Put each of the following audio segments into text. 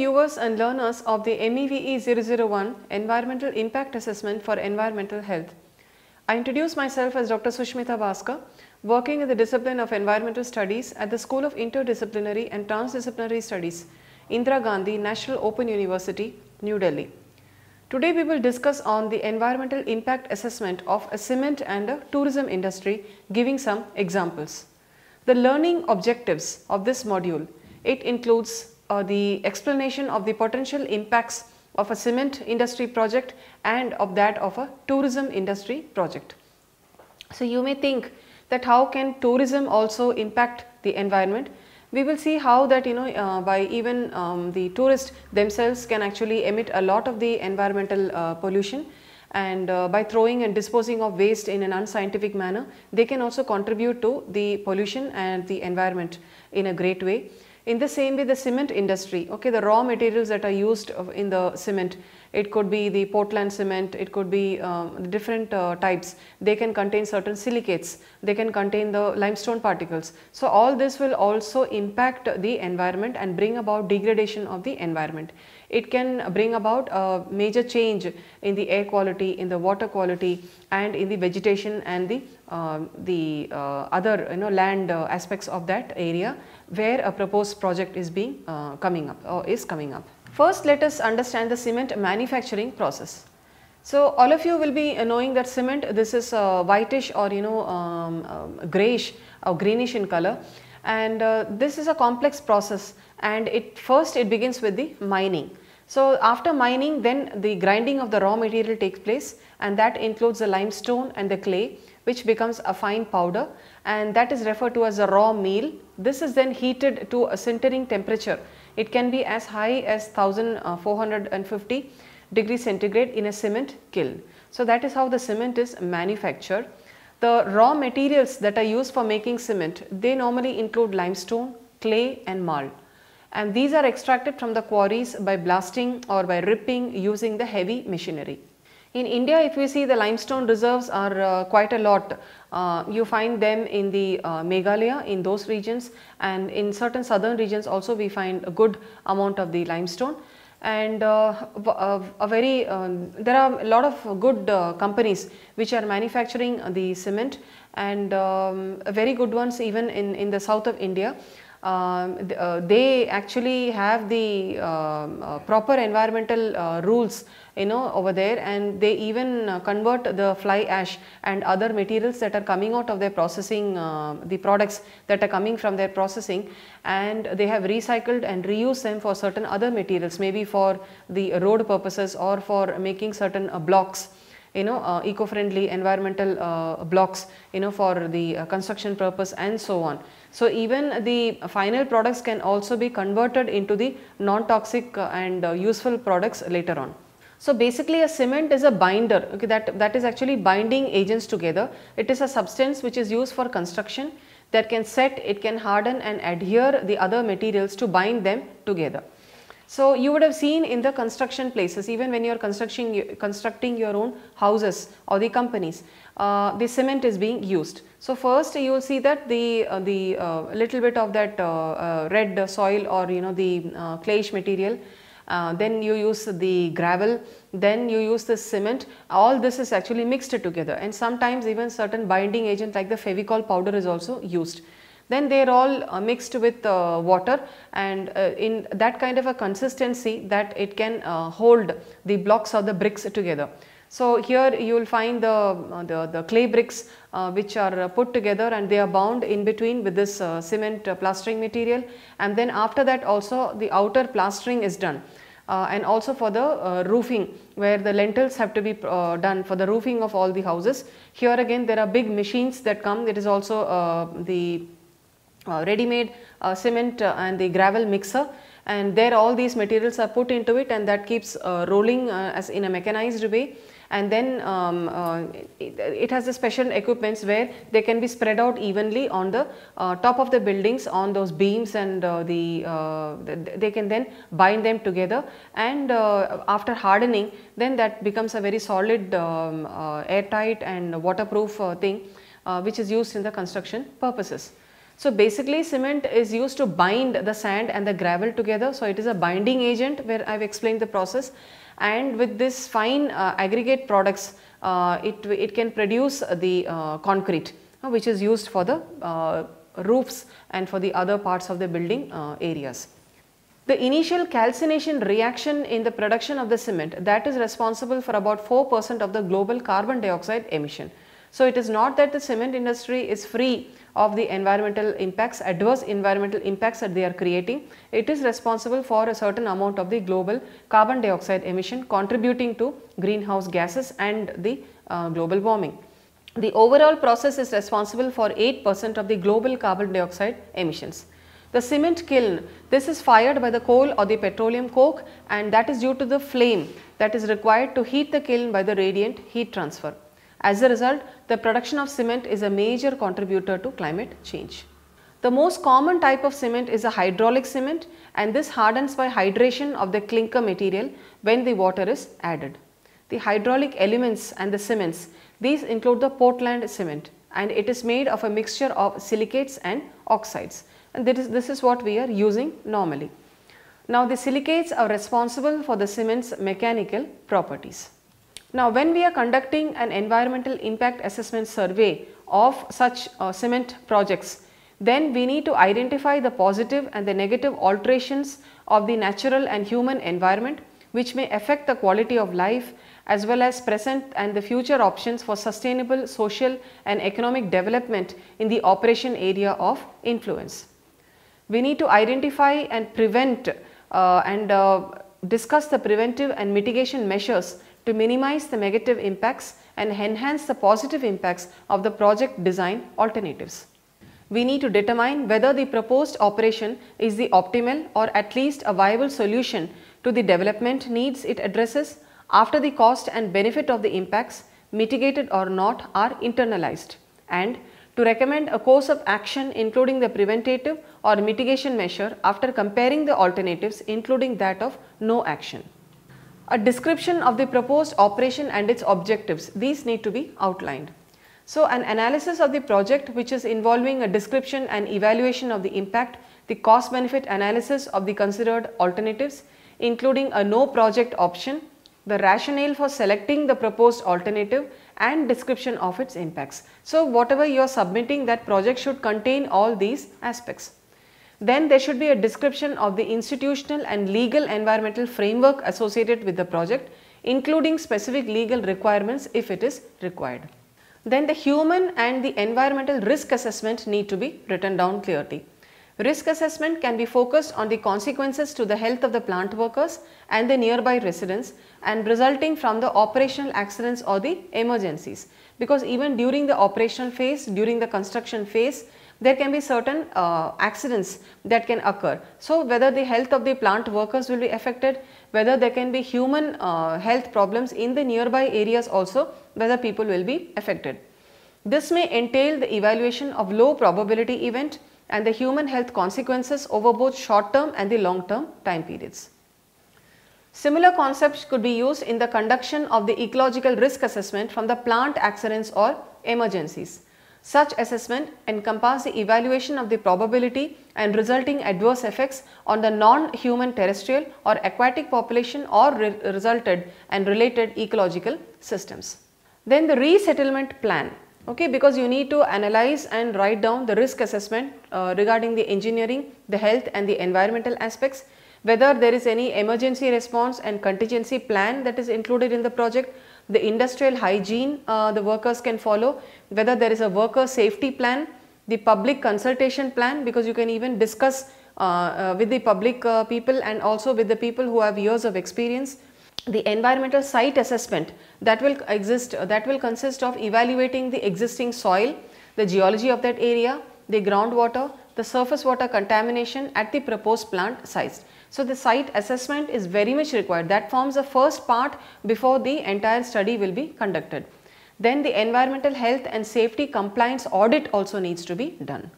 viewers and learners of the MEVE 001 Environmental Impact Assessment for Environmental Health. I introduce myself as Dr. Sushmita Bhaskar, working in the discipline of Environmental Studies at the School of Interdisciplinary and Transdisciplinary Studies, Indira Gandhi National Open University, New Delhi. Today we will discuss on the environmental impact assessment of a cement and a tourism industry, giving some examples. The learning objectives of this module, it includes uh, the explanation of the potential impacts of a cement industry project and of that of a tourism industry project. So, you may think that how can tourism also impact the environment? We will see how that you know uh, by even um, the tourists themselves can actually emit a lot of the environmental uh, pollution and uh, by throwing and disposing of waste in an unscientific manner, they can also contribute to the pollution and the environment in a great way. In the same way, the cement industry, okay, the raw materials that are used in the cement, it could be the Portland cement, it could be um, different uh, types, they can contain certain silicates, they can contain the limestone particles. So, all this will also impact the environment and bring about degradation of the environment it can bring about a major change in the air quality, in the water quality and in the vegetation and the, uh, the uh, other you know land uh, aspects of that area where a proposed project is being uh, coming up or is coming up. First let us understand the cement manufacturing process. So, all of you will be uh, knowing that cement this is uh, whitish or you know um, um greyish or greenish in color and uh, this is a complex process and it first it begins with the mining. So after mining then the grinding of the raw material takes place and that includes the limestone and the clay which becomes a fine powder and that is referred to as a raw meal. This is then heated to a sintering temperature. It can be as high as 1450 uh, degrees centigrade in a cement kiln. So that is how the cement is manufactured. The raw materials that are used for making cement, they normally include limestone, clay and marl and these are extracted from the quarries by blasting or by ripping using the heavy machinery. In India, if you see the limestone reserves are uh, quite a lot. Uh, you find them in the uh, Meghalaya in those regions and in certain southern regions also we find a good amount of the limestone and uh, uh, a very um, there are a lot of good uh, companies which are manufacturing the cement and um, very good ones even in, in the south of India. Um, uh, they actually have the um, uh, proper environmental uh, rules you know over there and they even convert the fly ash and other materials that are coming out of their processing the products that are coming from their processing and they have recycled and reused them for certain other materials maybe for the road purposes or for making certain blocks you know uh, eco-friendly environmental uh, blocks you know for the uh, construction purpose and so on. So, even the final products can also be converted into the non-toxic uh, and uh, useful products later on. So basically a cement is a binder okay, that, that is actually binding agents together. It is a substance which is used for construction that can set, it can harden and adhere the other materials to bind them together. So you would have seen in the construction places even when you are constructing, constructing your own houses or the companies, uh, the cement is being used. So first you will see that the, uh, the uh, little bit of that uh, uh, red soil or you know the uh, clayish material, then you use the gravel, then you use the cement, all this is actually mixed together and sometimes even certain binding agent like the fevicol powder is also used then they are all uh, mixed with uh, water and uh, in that kind of a consistency that it can hold the blocks or the bricks together. So, here you will find the, uh, the, the clay bricks uh, which are uh, put together and they are bound in between with this uh, cement uh, plastering material and then after that also the outer plastering is done uh, and also for the roofing where the lentils have to be done for the roofing of all the houses. Here again there are big machines that come it is also the ready made cement and the gravel mixer and there all these materials are put into it and that keeps rolling as in a mechanized way and then um, uh, it, it, has the special equipments where they can be spread out evenly on the uh, top of the buildings on those beams and uh, the, uh, the, they can then bind them together and uh, after hardening then that becomes a very solid um, uh, airtight and waterproof thing which is used in the construction purposes. So basically cement is used to bind the sand and the gravel together. So it is a binding agent where I have explained the process and with this fine uh, aggregate products uh, it, it can produce the uh, concrete which is used for the roofs and for the other parts of the building areas. The initial calcination reaction in the production of the cement that is responsible for about 4% of the global carbon dioxide emission. So it is not that the cement industry is free of the environmental impacts, adverse environmental impacts that they are creating. It is responsible for a certain amount of the global carbon dioxide emission contributing to greenhouse gases and the uh, global warming. The overall process is responsible for 8 percent of the global carbon dioxide emissions. The cement kiln, this is fired by the coal or the petroleum coke and that is due to the flame that is required to heat the kiln by the radiant heat transfer. As a result, the production of cement is a major contributor to climate change. The most common type of cement is a hydraulic cement and this hardens by hydration of the clinker material when the water is added. The hydraulic elements and the cements, these include the Portland cement and it is made of a mixture of silicates and oxides and is, this is what we are using normally. Now the silicates are responsible for the cement's mechanical properties. Now, when we are conducting an environmental impact assessment survey of such uh, cement projects, then we need to identify the positive and the negative alterations of the natural and human environment which may affect the quality of life as well as present and the future options for sustainable social and economic development in the operation area of influence. We need to identify and prevent uh, and uh, discuss the preventive and mitigation measures to minimize the negative impacts and enhance the positive impacts of the project design alternatives. We need to determine whether the proposed operation is the optimal or at least a viable solution to the development needs it addresses after the cost and benefit of the impacts mitigated or not are internalized and to recommend a course of action including the preventative or mitigation measure after comparing the alternatives including that of no action. A description of the proposed operation and its objectives, these need to be outlined. So, an analysis of the project which is involving a description and evaluation of the impact, the cost benefit analysis of the considered alternatives including a no project option, the rationale for selecting the proposed alternative and description of its impacts. So, whatever you are submitting that project should contain all these aspects. Then there should be a description of the institutional and legal environmental framework associated with the project including specific legal requirements if it is required. Then the human and the environmental risk assessment need to be written down clearly. Risk assessment can be focused on the consequences to the health of the plant workers and the nearby residents and resulting from the operational accidents or the emergencies because even during the operational phase, during the construction phase, there can be certain uh, accidents that can occur. So, whether the health of the plant workers will be affected, whether there can be human uh, health problems in the nearby areas also, whether people will be affected. This may entail the evaluation of low probability event and the human health consequences over both short term and the long term time periods. Similar concepts could be used in the conduction of the ecological risk assessment from the plant accidents or emergencies. Such assessment encompass the evaluation of the probability and resulting adverse effects on the non-human terrestrial or aquatic population or re resulted and related ecological systems. Then the resettlement plan okay because you need to analyze and write down the risk assessment uh, regarding the engineering, the health and the environmental aspects, whether there is any emergency response and contingency plan that is included in the project, the industrial hygiene uh, the workers can follow, whether there is a worker safety plan, the public consultation plan because you can even discuss uh, uh with the public uh, people and also with the people who have years of experience. The environmental site assessment that will exist, uh, that will consist of evaluating the existing soil, the geology of that area, the groundwater, the surface water contamination at the proposed plant sites. So the site assessment is very much required that forms the first part before the entire study will be conducted. Then the environmental health and safety compliance audit also needs to be done.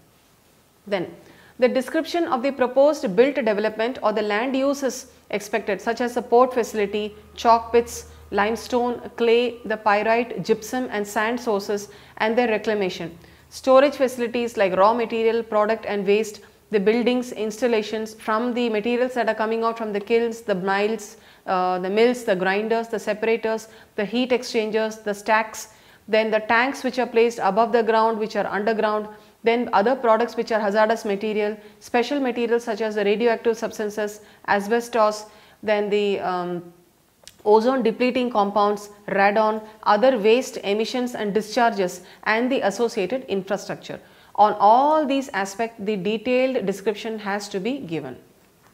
Then the description of the proposed built development or the land uses expected such as the port facility, chalk pits, limestone, clay, the pyrite, gypsum and sand sources and their reclamation. Storage facilities like raw material, product and waste the buildings, installations, from the materials that are coming out from the kilns, the mills, uh, the mills, the grinders, the separators, the heat exchangers, the stacks, then the tanks which are placed above the ground, which are underground, then other products which are hazardous material, special materials such as the radioactive substances, asbestos, then the um, ozone depleting compounds, radon, other waste emissions and discharges and the associated infrastructure. On all these aspects, the detailed description has to be given.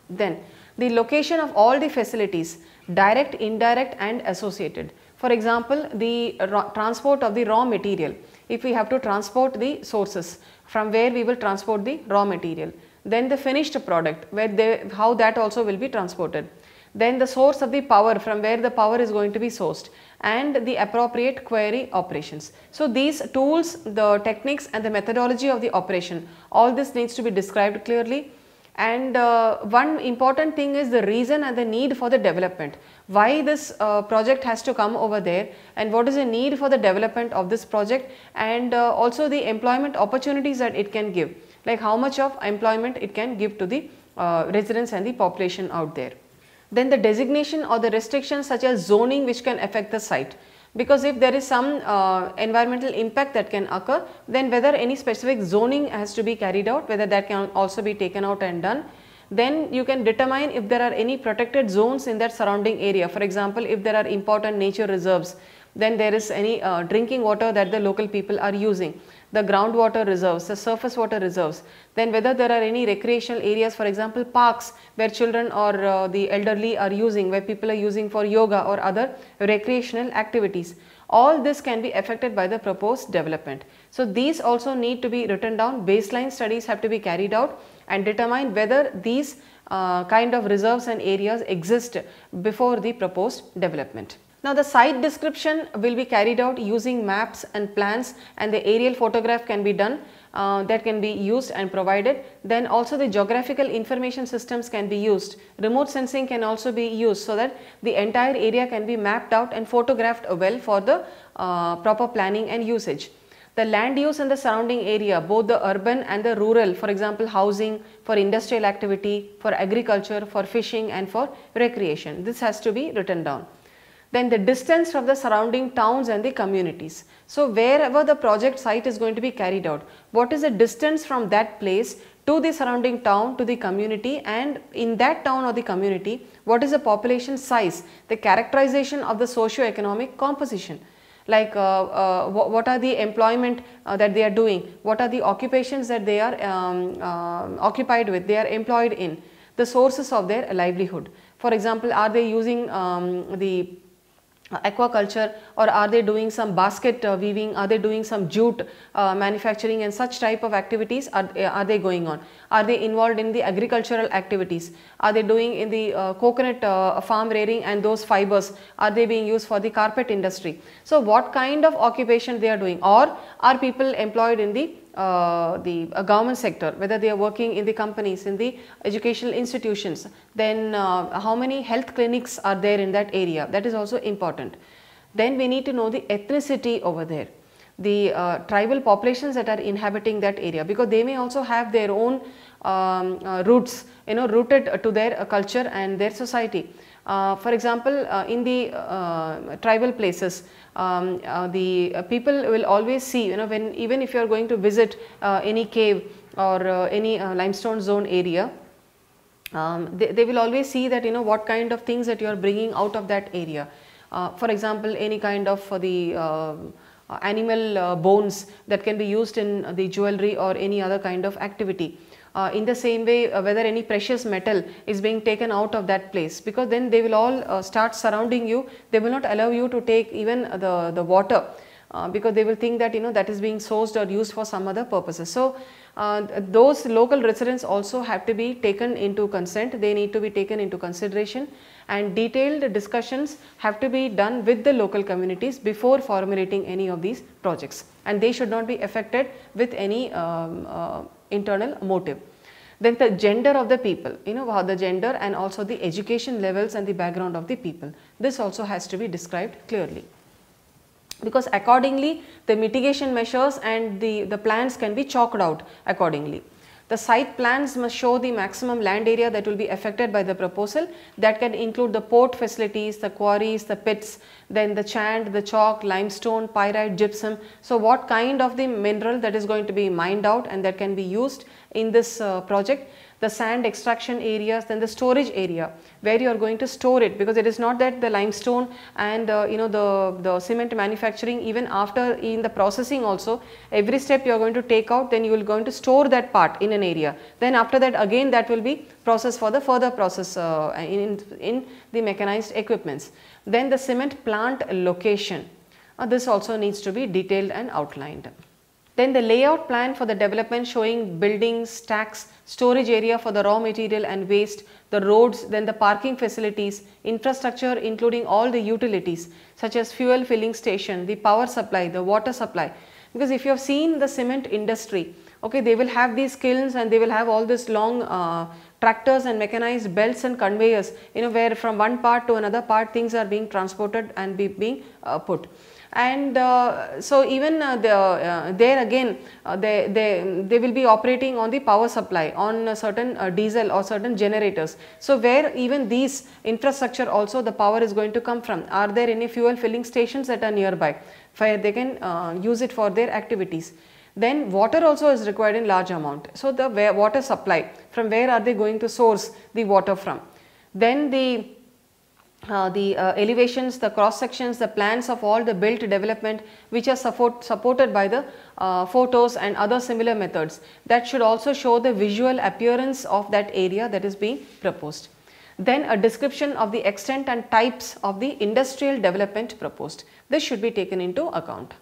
Then, the location of all the facilities, direct, indirect and associated. For example, the transport of the raw material. If we have to transport the sources, from where we will transport the raw material. Then the finished product, where they, how that also will be transported then the source of the power from where the power is going to be sourced and the appropriate query operations. So these tools, the techniques and the methodology of the operation, all this needs to be described clearly and uh, one important thing is the reason and the need for the development. Why this uh, project has to come over there and what is the need for the development of this project and uh, also the employment opportunities that it can give like how much of employment it can give to the uh, residents and the population out there then the designation or the restrictions such as zoning which can affect the site because if there is some uh, environmental impact that can occur then whether any specific zoning has to be carried out whether that can also be taken out and done then you can determine if there are any protected zones in that surrounding area for example if there are important nature reserves then there is any uh, drinking water that the local people are using the groundwater reserves, the surface water reserves, then whether there are any recreational areas, for example, parks where children or uh, the elderly are using, where people are using for yoga or other recreational activities. All this can be affected by the proposed development. So, these also need to be written down, baseline studies have to be carried out and determine whether these uh, kind of reserves and areas exist before the proposed development. Now the site description will be carried out using maps and plans and the aerial photograph can be done uh, that can be used and provided. Then also the geographical information systems can be used. Remote sensing can also be used so that the entire area can be mapped out and photographed well for the uh, proper planning and usage the land use in the surrounding area, both the urban and the rural, for example, housing, for industrial activity, for agriculture, for fishing and for recreation. This has to be written down then the distance from the surrounding towns and the communities. So wherever the project site is going to be carried out, what is the distance from that place to the surrounding town, to the community and in that town or the community, what is the population size, the characterization of the socio-economic composition like uh, uh, what are the employment uh, that they are doing, what are the occupations that they are um, uh, occupied with, they are employed in, the sources of their livelihood. For example, are they using um, the aquaculture or are they doing some basket uh, weaving, are they doing some jute uh, manufacturing and such type of activities are, are they going on? Are they involved in the agricultural activities? Are they doing in the uh, coconut uh, farm rearing and those fibers? Are they being used for the carpet industry? So what kind of occupation they are doing or are people employed in the uh, the uh, government sector, whether they are working in the companies, in the educational institutions, then uh, how many health clinics are there in that area, that is also important. Then we need to know the ethnicity over there the uh, tribal populations that are inhabiting that area because they may also have their own um, uh, roots you know rooted to their uh, culture and their society. Uh, for example, uh, in the uh, tribal places, um, the people will always see you know when even if you are going to visit any cave or any limestone zone area, um, they, they, will always see that you know what kind of things that you are bringing out of that area. Uh, for example, any kind of uh, the uh, animal bones that can be used in the jewelry or any other kind of activity. Uh, in the same way, uh, whether any precious metal is being taken out of that place because then they will all uh, start surrounding you. They will not allow you to take even the, the water uh, because they will think that you know that is being sourced or used for some other purposes. So, uh, those local residents also have to be taken into consent. They need to be taken into consideration and detailed discussions have to be done with the local communities before formulating any of these projects and they should not be affected with any um, uh, internal motive then the gender of the people you know how the gender and also the education levels and the background of the people this also has to be described clearly because accordingly the mitigation measures and the the plans can be chalked out accordingly the site plans must show the maximum land area that will be affected by the proposal. That can include the port facilities, the quarries, the pits, then the chand, the chalk, limestone, pyrite, gypsum. So what kind of the mineral that is going to be mined out and that can be used in this uh, project the sand extraction areas then the storage area where you are going to store it because it is not that the limestone and uh, you know the, the cement manufacturing even after in the processing also every step you are going to take out then you will going to store that part in an area then after that again that will be processed for the further process uh, in, in the mechanized equipments. Then the cement plant location uh, this also needs to be detailed and outlined. Then the layout plan for the development showing buildings, stacks, storage area for the raw material and waste, the roads, then the parking facilities, infrastructure including all the utilities such as fuel filling station, the power supply, the water supply. Because if you have seen the cement industry, okay, they will have these kilns and they will have all these long uh, tractors and mechanized belts and conveyors, you know, where from one part to another part things are being transported and be, being uh, put and uh, so even uh, the, uh, there again they, they, they will be operating on the power supply on certain diesel or certain generators. So, where even these infrastructure also the power is going to come from? Are there any fuel filling stations that are nearby where they can use it for their activities? Then water also is required in large amount. So, the water supply from where are they going to source the water from? Then the uh, the uh, elevations, the cross sections, the plans of all the built development which are support, supported by the uh, photos and other similar methods that should also show the visual appearance of that area that is being proposed. Then a description of the extent and types of the industrial development proposed. This should be taken into account.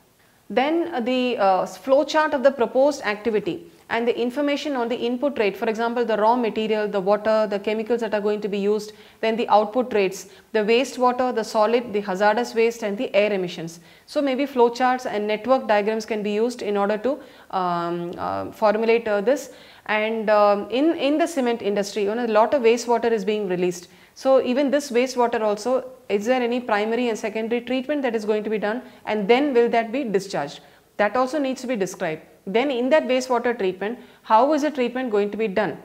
Then the uh, flow chart of the proposed activity and the information on the input rate, for example, the raw material, the water, the chemicals that are going to be used, then the output rates, the wastewater, the solid, the hazardous waste and the air emissions. So maybe flowcharts and network diagrams can be used in order to um, uh, formulate uh, this and um, in, in the cement industry, you know, a lot of wastewater is being released. So even this wastewater also, is there any primary and secondary treatment that is going to be done and then will that be discharged? That also needs to be described. Then in that wastewater treatment, how is the treatment going to be done?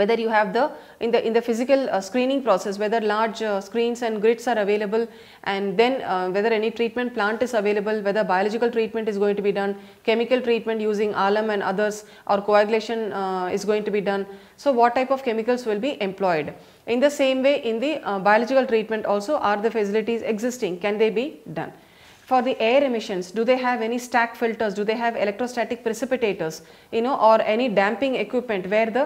whether you have the in the in the physical uh, screening process whether large uh, screens and grids are available and then uh, whether any treatment plant is available whether biological treatment is going to be done chemical treatment using alum and others or coagulation uh, is going to be done so what type of chemicals will be employed in the same way in the uh, biological treatment also are the facilities existing can they be done for the air emissions, do they have any stack filters, do they have electrostatic precipitators, you know, or any damping equipment where the,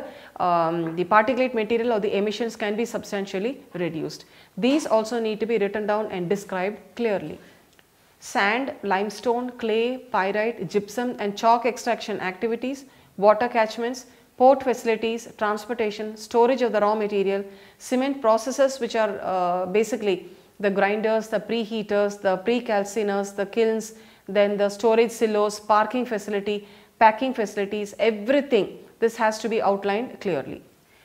um, the particulate material or the emissions can be substantially reduced. These also need to be written down and described clearly. Sand, limestone, clay, pyrite, gypsum and chalk extraction activities, water catchments, port facilities, transportation, storage of the raw material, cement processes which are uh, basically the grinders, the preheaters, the precalciners, the kilns, then the storage silos, parking facility, packing facilities, everything. This has to be outlined clearly.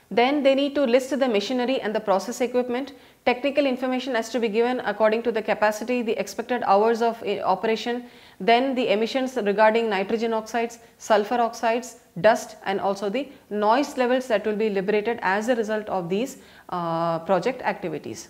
Then they need to list the machinery and the process equipment. Technical information has to be given according to the capacity, the expected hours of eh, operation, then the emissions regarding nitrogen oxides, sulfur oxides, dust and also the noise levels that will be liberated as a result of these uh, project activities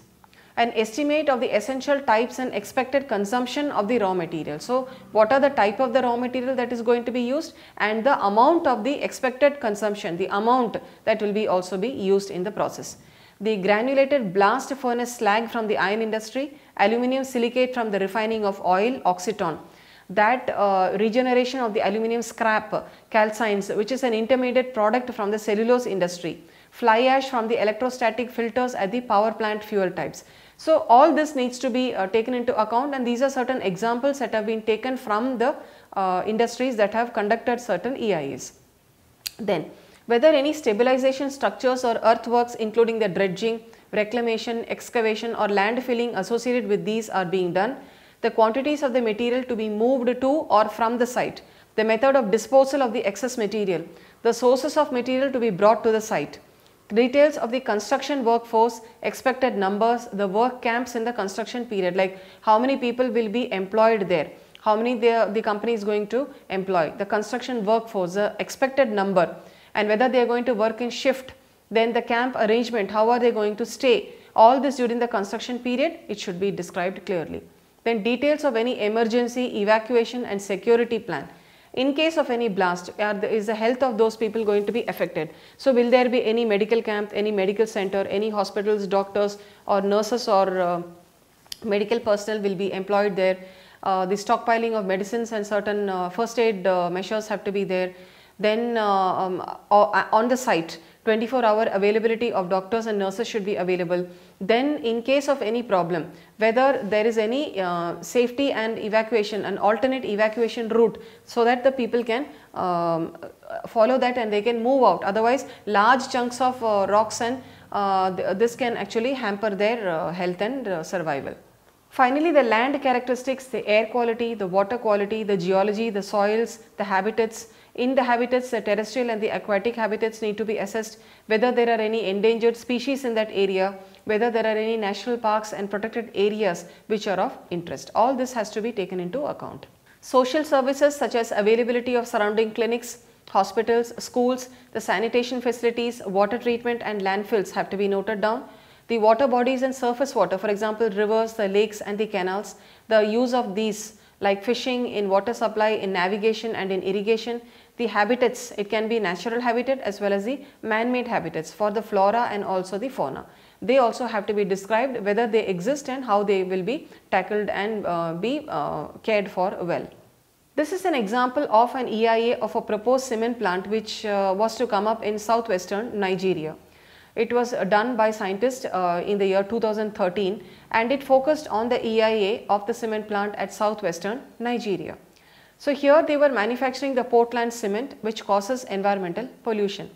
an estimate of the essential types and expected consumption of the raw material. So, what are the type of the raw material that is going to be used and the amount of the expected consumption, the amount that will be also be used in the process. The granulated blast furnace slag from the iron industry, aluminium silicate from the refining of oil, oxyton that uh, regeneration of the aluminium scrap calcines which is an intermediate product from the cellulose industry, fly ash from the electrostatic filters at the power plant fuel types. So all this needs to be uh, taken into account and these are certain examples that have been taken from the uh, industries that have conducted certain EIAs. Then whether any stabilization structures or earthworks including the dredging, reclamation, excavation or landfilling associated with these are being done, the quantities of the material to be moved to or from the site, the method of disposal of the excess material, the sources of material to be brought to the site, details of the construction workforce, expected numbers, the work camps in the construction period, like how many people will be employed there, how many the, the company is going to employ, the construction workforce, the expected number and whether they are going to work in shift, then the camp arrangement, how are they going to stay, all this during the construction period, it should be described clearly. Then details of any emergency, evacuation and security plan in case of any blast uh, the, is the health of those people going to be affected so will there be any medical camp any medical center any hospitals doctors or nurses or uh, medical personnel will be employed there uh, the stockpiling of medicines and certain uh, first aid uh, measures have to be there then uh, um, on the site 24 hour availability of doctors and nurses should be available. Then in case of any problem, whether there is any uh, safety and evacuation, an alternate evacuation route so that the people can um, follow that and they can move out. Otherwise, large chunks of uh, rocks and uh, th this can actually hamper their uh, health and uh, survival. Finally, the land characteristics, the air quality, the water quality, the geology, the soils, the habitats, in the habitats, the terrestrial and the aquatic habitats need to be assessed whether there are any endangered species in that area, whether there are any national parks and protected areas which are of interest. All this has to be taken into account. Social services such as availability of surrounding clinics, hospitals, schools, the sanitation facilities, water treatment and landfills have to be noted down. The water bodies and surface water, for example, rivers, the lakes and the canals, the use of these like fishing, in water supply, in navigation and in irrigation, the habitats. It can be natural habitat as well as the man-made habitats for the flora and also the fauna. They also have to be described whether they exist and how they will be tackled and uh, be uh, cared for well. This is an example of an EIA of a proposed cement plant which uh, was to come up in southwestern Nigeria. It was uh, done by scientists uh, in the year 2013 and it focused on the EIA of the cement plant at southwestern Nigeria. So here they were manufacturing the Portland cement which causes environmental pollution.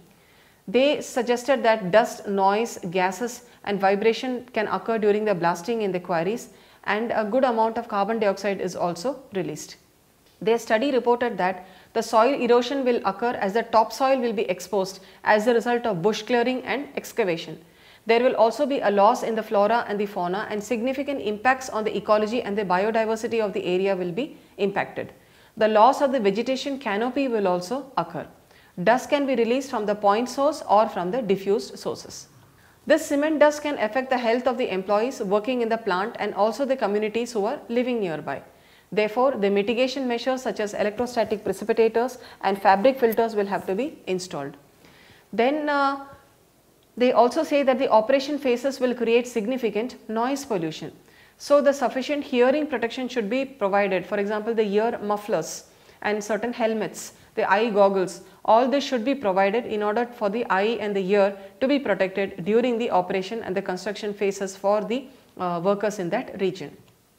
They suggested that dust, noise, gases and vibration can occur during the blasting in the quarries and a good amount of carbon dioxide is also released. Their study reported that the soil erosion will occur as the topsoil will be exposed as a result of bush clearing and excavation. There will also be a loss in the flora and the fauna and significant impacts on the ecology and the biodiversity of the area will be impacted the loss of the vegetation canopy will also occur. Dust can be released from the point source or from the diffused sources. This cement dust can affect the health of the employees working in the plant and also the communities who are living nearby. Therefore, the mitigation measures such as electrostatic precipitators and fabric filters will have to be installed. Then uh, they also say that the operation phases will create significant noise pollution. So the sufficient hearing protection should be provided. For example, the ear mufflers and certain helmets, the eye goggles, all this should be provided in order for the eye and the ear to be protected during the operation and the construction phases for the uh, workers in that region.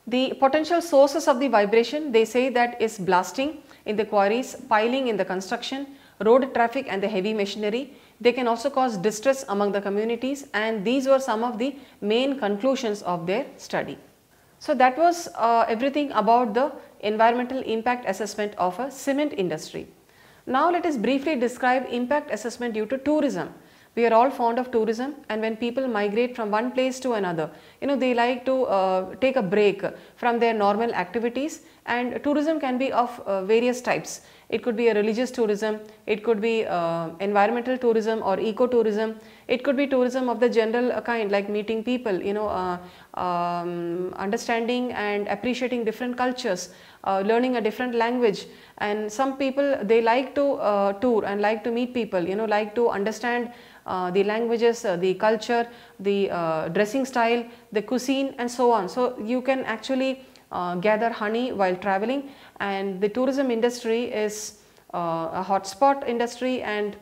The potential sources of the vibration they say that is blasting in the quarries, piling in the construction, road traffic and the heavy machinery. They can also cause distress among the communities and these were some of the main conclusions of their study. So, that was uh, everything about the environmental impact assessment of a cement industry. Now, let us briefly describe impact assessment due to tourism. We are all fond of tourism and when people migrate from one place to another, you know, they like to uh, take a break from their normal activities and tourism can be of uh, various types. It could be a religious tourism, it could be uh, environmental tourism or ecotourism, it could be tourism of the general kind like meeting people, you know, uh, um, understanding and appreciating different cultures, uh, learning a different language. And some people, they like to uh, tour and like to meet people, you know, like to understand uh, the languages, uh, the culture, the uh, dressing style, the cuisine and so on. So you can actually uh, gather honey while traveling and the tourism industry is a hotspot industry and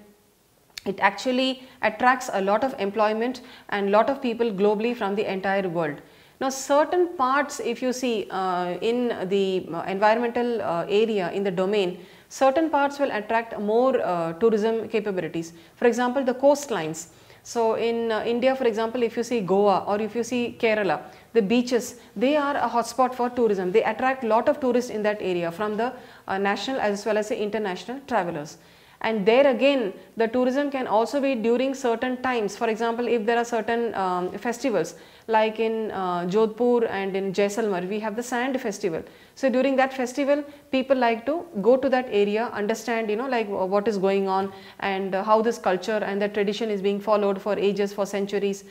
it actually attracts a lot of employment and lot of people globally from the entire world. Now certain parts if you see uh, in the uh, environmental uh, area in the domain, certain parts will attract more uh, tourism capabilities. For example, the coastlines. So in uh, India for example, if you see Goa or if you see Kerala, the beaches, they are a hotspot for tourism. They attract lot of tourists in that area from the uh, national as well as the international travelers and there again the tourism can also be during certain times for example if there are certain um, festivals like in uh, Jodhpur and in Jaisalmer we have the sand festival so during that festival people like to go to that area understand you know like what is going on and uh, how this culture and the tradition is being followed for ages for centuries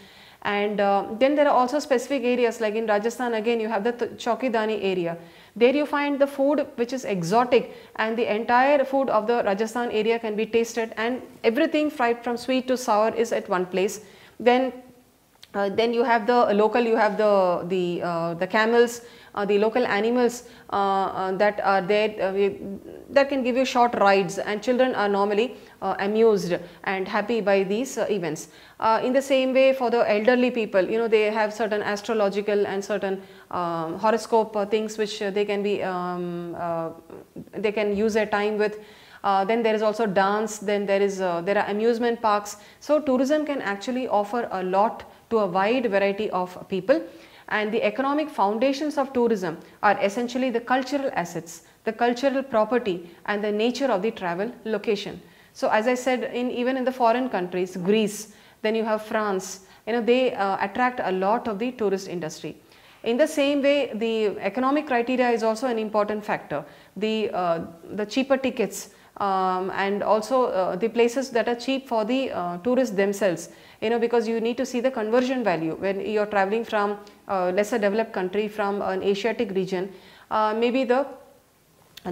and uh, then there are also specific areas like in Rajasthan again you have the Chokidani area. There you find the food which is exotic and the entire food of the Rajasthan area can be tasted and everything fried from sweet to sour is at one place. Then uh, then you have the local, you have the, the, uh, the camels, uh, the local animals uh, uh, that are there we, that can give you short rides and children are normally amused and happy by these events. in the same way for the elderly people, you know they have certain astrological and certain um, horoscope things which they can be, um, they can use their time with. Uh, then there is also dance, then there is uh, there are amusement parks. So tourism can actually offer a lot to a wide variety of people and the economic foundations of tourism are essentially the cultural assets, the cultural property and the nature of the travel location. So, as I said in even in the foreign countries, Greece, then you have France, you know they uh, attract a lot of the tourist industry. In the same way, the economic criteria is also an important factor. The, uh, the cheaper tickets um, and also uh, the places that are cheap for the uh, tourists themselves, you know, because you need to see the conversion value when you are traveling from lesser developed country from an Asiatic region, uh, maybe the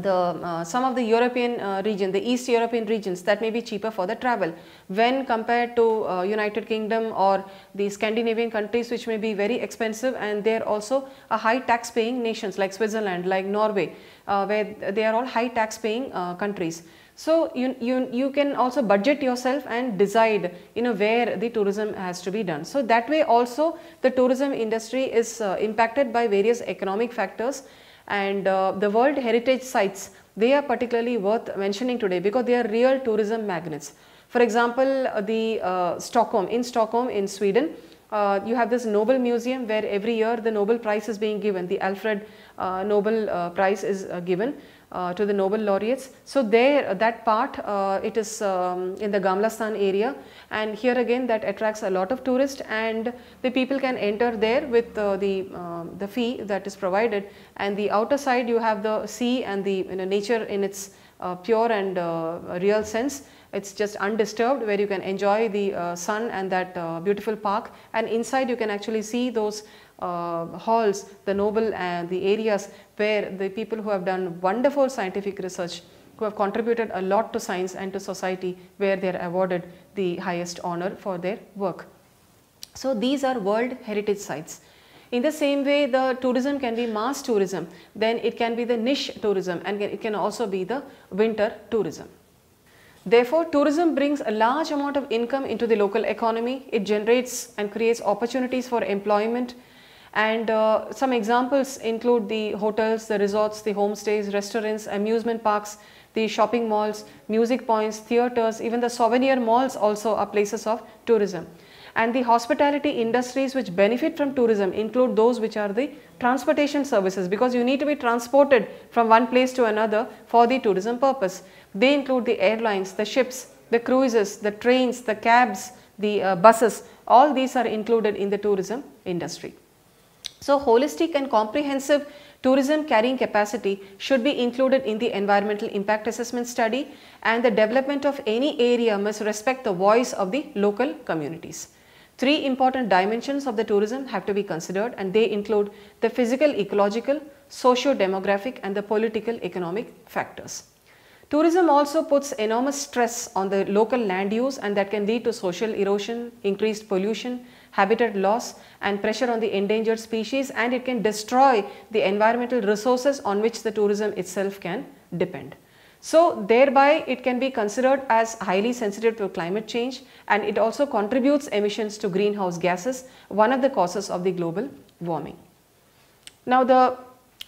the uh, some of the European uh, region, the East European regions that may be cheaper for the travel when compared to uh, United Kingdom or the Scandinavian countries which may be very expensive and they are also a high tax paying nations like Switzerland, like Norway uh, where they are all high tax paying uh, countries. So you, you, you can also budget yourself and decide you know where the tourism has to be done. So that way also the tourism industry is uh, impacted by various economic factors and uh, the world heritage sites they are particularly worth mentioning today because they are real tourism magnets. For example, uh, the uh, Stockholm, in Stockholm in Sweden, uh, you have this Nobel Museum where every year the Nobel Prize is being given, the Alfred uh, Nobel uh, Prize is uh, given. Uh, to the Nobel laureates. So there, uh, that part, uh, it is um, in the Gamlastan area and here again that attracts a lot of tourists and the people can enter there with the, um, the fee that is provided and the outer side you have the sea and the you know, nature in its pure and real sense it's just undisturbed where you can enjoy the uh, sun and that uh, beautiful park and inside you can actually see those uh, halls, the noble and the areas where the people who have done wonderful scientific research who have contributed a lot to science and to society where they are awarded the highest honor for their work. So these are world heritage sites. In the same way the tourism can be mass tourism, then it can be the niche tourism and it can also be the winter tourism. Therefore, tourism brings a large amount of income into the local economy, it generates and creates opportunities for employment, and uh, some examples include the hotels, the resorts, the homestays, restaurants, amusement parks, the shopping malls, music points, theatres, even the souvenir malls also are places of tourism. And the hospitality industries which benefit from tourism include those which are the transportation services because you need to be transported from one place to another for the tourism purpose. They include the airlines, the ships, the cruises, the trains, the cabs, the uh, buses, all these are included in the tourism industry. So holistic and comprehensive tourism carrying capacity should be included in the environmental impact assessment study and the development of any area must respect the voice of the local communities. Three important dimensions of the tourism have to be considered and they include the physical, ecological, socio-demographic and the political economic factors. Tourism also puts enormous stress on the local land use and that can lead to social erosion, increased pollution, habitat loss and pressure on the endangered species and it can destroy the environmental resources on which the tourism itself can depend. So thereby it can be considered as highly sensitive to climate change and it also contributes emissions to greenhouse gases, one of the causes of the global warming. Now the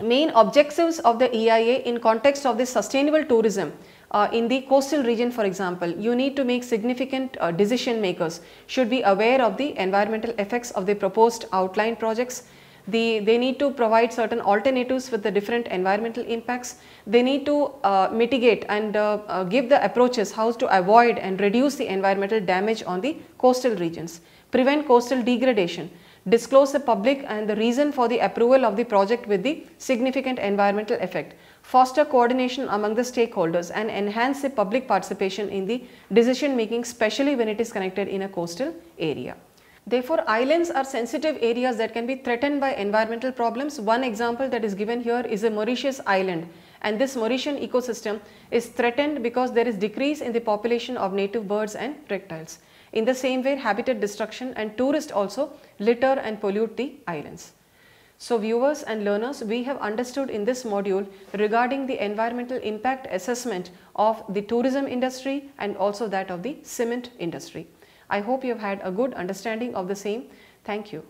main objectives of the EIA in context of this sustainable tourism uh, in the coastal region for example, you need to make significant uh, decision makers should be aware of the environmental effects of the proposed outline projects. The, they need to provide certain alternatives with the different environmental impacts. They need to uh, mitigate and uh, uh, give the approaches how to avoid and reduce the environmental damage on the coastal regions, prevent coastal degradation, disclose the public and the reason for the approval of the project with the significant environmental effect foster coordination among the stakeholders and enhance the public participation in the decision making especially when it is connected in a coastal area. Therefore, islands are sensitive areas that can be threatened by environmental problems. One example that is given here is a Mauritius island and this Mauritian ecosystem is threatened because there is decrease in the population of native birds and reptiles. In the same way, habitat destruction and tourists also litter and pollute the islands. So viewers and learners, we have understood in this module regarding the environmental impact assessment of the tourism industry and also that of the cement industry. I hope you have had a good understanding of the same. Thank you.